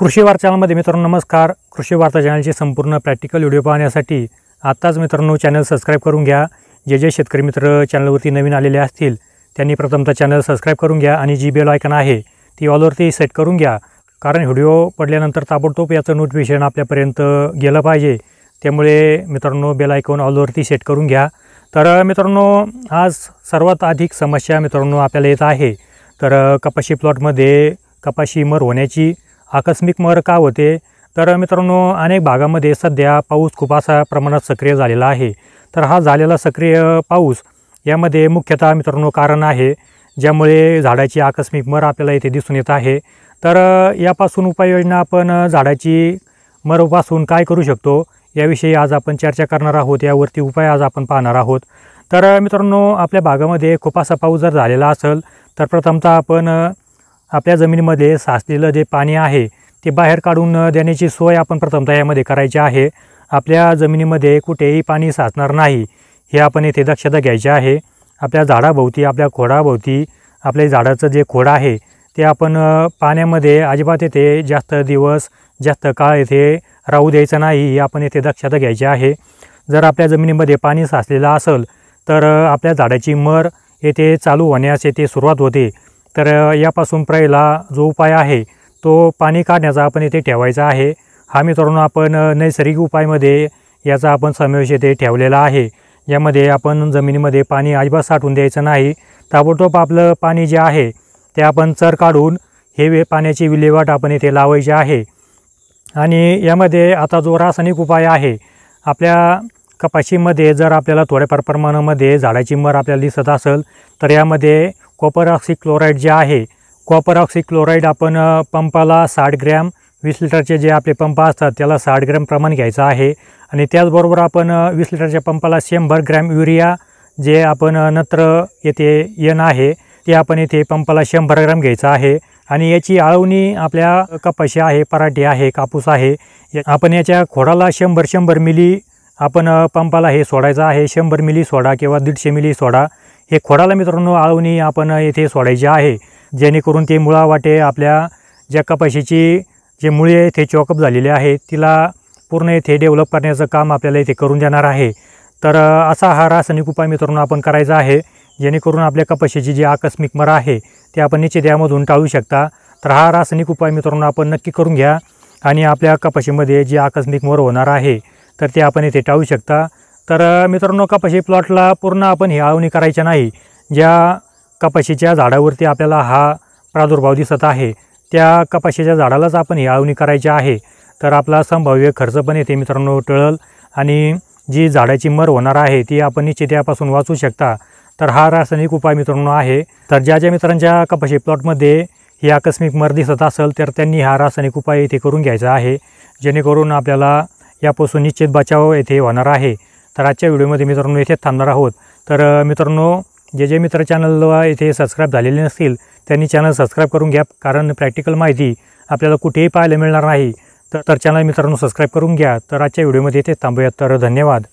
कृषी चॅनलमध्ये मित्रांनो नमस्कार कृषी वार्ता चॅनलचे संपूर्ण प्रॅक्टिकल व्हिडिओ पाहण्यासाठी आत्ताच मित्रांनो चॅनल सबस्क्राईब करून घ्या जे जे शेतकरी मित्र चॅनलवरती नवीन आलेले असतील त्यांनी प्रथमतः चॅनल सबस्क्राईब करून घ्या आणि जी बेल आयकन आहे ती ऑलवरती सेट करून घ्या कारण व्हिडिओ पडल्यानंतर ताबडतोब याचं नोटिफिकेशन आपल्यापर्यंत गेलं पाहिजे त्यामुळे मित्रांनो बेल आयकॉन ऑलवरती सेट करून घ्या तर मित्रांनो आज सर्वात अधिक समस्या मित्रांनो आपल्याला येत आहे तर कपाशी प्लॉटमध्ये कपाशी मर होण्याची आकस्मिक मर का होते तर मित्रांनो अनेक भागामध्ये सध्या पाऊस खूप असा प्रमाणात सक्रिय झालेला आहे तर हा झालेला सक्रिय पाऊस यामध्ये मुख्यतः मित्रांनो कारण आहे ज्यामुळे झाडाची आकस्मिक मर आपल्याला इथे दिसून येत आहे तर यापासून उपाययोजना आपण झाडाची मरपासून काय करू शकतो याविषयी आज आपण चर्चा करणार आहोत यावरती उपाय आज आपण पाहणार आहोत तर मित्रांनो आपल्या भागामध्ये खूप असा पाऊस जर झालेला असेल तर प्रथमतः आपण आपल्या जमिनीमध्ये साचलेलं जे पाणी आहे ते बाहेर काढून देण्याची सोय आपण प्रथमतः यामध्ये करायची आहे आपल्या जमिनीमध्ये कुठेही पाणी साचणार नाही हे आपण येथे दक्षता घ्यायची आहे आपल्या झाडाभोवती आपल्या खोडाभोवती आपल्या झाडाचं जे खोड आहे ते आपण पाण्यामध्ये अजिबात येथे जास्त दिवस जास्त काळ येथे राहू द्यायचं नाही ही आपण येथे दक्षता घ्यायची आहे जर आपल्या जमिनीमध्ये पाणी साचलेलं असेल तर आपल्या झाडाची मर येथे चालू होण्यास येथे सुरुवात होते तर यापासून प्रयला जो उपाय आहे तो पाणी काढण्याचा आपण इथे ठेवायचा आहे हा मित्रांनो आपण नैसर्गिक उपायामध्ये याचा आपण समावेश येथे ठेवलेला आहे यामध्ये आपण जमिनीमध्ये पाणी अजिबात साठवून द्यायचं नाही ताबडतोब आपलं पाणी जे आहे ते आपण चर काढून हे वे पाण्याची विल्हेवाट आपण इथे लावायची आहे आणि यामध्ये आता जो रासायनिक उपाय आहे आपल्या कपाशीमध्ये जर आपल्याला थोड्याफार प्रमाणामध्ये झाडाची मर आपल्याला दिसत असेल तर यामध्ये कॉपर ऑक्सिक्लोराईड जे आहे कॉपर ऑक्सिक्लोराईड आपण पंपाला साठ ग्रॅम वीस लिटरचे जे आपले पंप असतात त्याला साठ ग्रॅम प्रमाण घ्यायचं आहे आणि त्याचबरोबर आपण वीस लिटरच्या पंपाला शंभर ग्रॅम युरिया जे आपण नत्र येथे येण आहे ते आपण येथे पंपाला शंभर ग्रॅम घ्यायचं आहे आणि याची आळवणी आपल्या कपाशी आहे पराठी आहे कापूस आहे आपण याच्या खोडाला शंभर शंभर मिली आपण पंपाला हे सोडायचं आहे शंभर मिली सोडा किंवा दीडशे मिली सोडा हे खोडाला मित्रांनो आळवणी आपण येथे सोडायचे आहे जेणेकरून ते मुळा वाटे आपल्या ज्या कपाशीची जे मुळे ते चॉकअप झालेली आहे तिला पूर्ण येथे डेव्हलप करण्याचं काम आपल्याला इथे करून देणार आहे तर असा हा रासायनिक उपाय मित्रांनो आपण करायचा आहे जेणेकरून आपल्या कपाशीची जी आकस्मिक मर आहे ते आपण निश्चित यामधून टाळू शकता तर हा रासायनिक उपाय मित्रांनो आपण नक्की करून घ्या आणि आपल्या कपाशीमध्ये जी आकस्मिक मर होणार आहे तर ते आपण इथे टाळू शकता तर मित्रांनो कपाशी प्लॉटला पूर्ण आपण ही आवणी करायच्या नाही ज्या कपाशीच्या झाडावरती आपल्याला हा प्रादुर्भाव दिसत आहे त्या कपाशीच्या झाडालाच आपण ही आवणी करायची आहे तर आपला संभाव्य खर्च पण येते मित्रांनो टळल आणि जी झाडाची मर होणार आहे ती आपण निश्चित यापासून वाचू शकता तर हा रासायनिक उपाय मित्रांनो आहे तर ज्या ज्या मित्रांच्या कपाशी प्लॉटमध्ये ही आकस्मिक मर दिसत असेल तर त्यांनी हा रासायनिक उपाय इथे करून घ्यायचा आहे जेणेकरून आपल्याला यापासून निश्चित बचाव येथे होणार आहे तर आजच्या व्हिडिओमध्ये मित्रांनो येथे थांबणार आहोत तर मित्रांनो जे जे मित्र चॅनलला येथे सबस्क्राईब झालेले नसतील त्यांनी चॅनल सबस्क्राईब करून घ्या कारण प्रॅक्टिकल माहिती आपल्याला कुठेही पाहायला मिळणार नाही तर तर चॅनल मित्रांनो सबस्क्राईब करून घ्या तर आजच्या व्हिडिओमध्ये येथे थांबूयात तर धन्यवाद